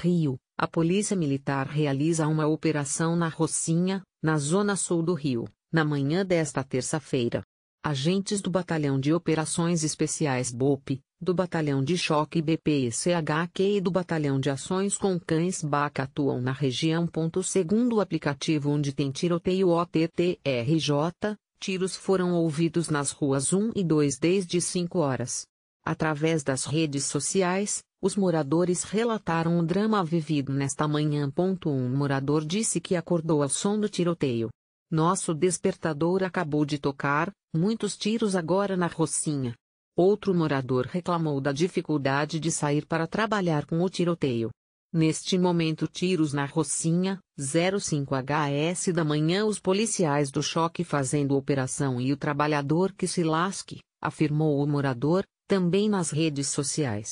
Rio, a Polícia Militar realiza uma operação na Rocinha, na zona sul do Rio, na manhã desta terça-feira. Agentes do Batalhão de Operações Especiais BOP, do Batalhão de Choque BPCHQ e do Batalhão de Ações com Cães BAC atuam na região. Segundo o aplicativo onde tem tiroteio OTTRJ, tiros foram ouvidos nas ruas 1 e 2 desde 5 horas. Através das redes sociais, os moradores relataram o drama vivido nesta manhã. Um morador disse que acordou ao som do tiroteio. Nosso despertador acabou de tocar, muitos tiros agora na Rocinha. Outro morador reclamou da dificuldade de sair para trabalhar com o tiroteio. Neste momento, tiros na Rocinha, 05HS da manhã, os policiais do choque fazendo operação e o trabalhador que se lasque, afirmou o morador, também nas redes sociais.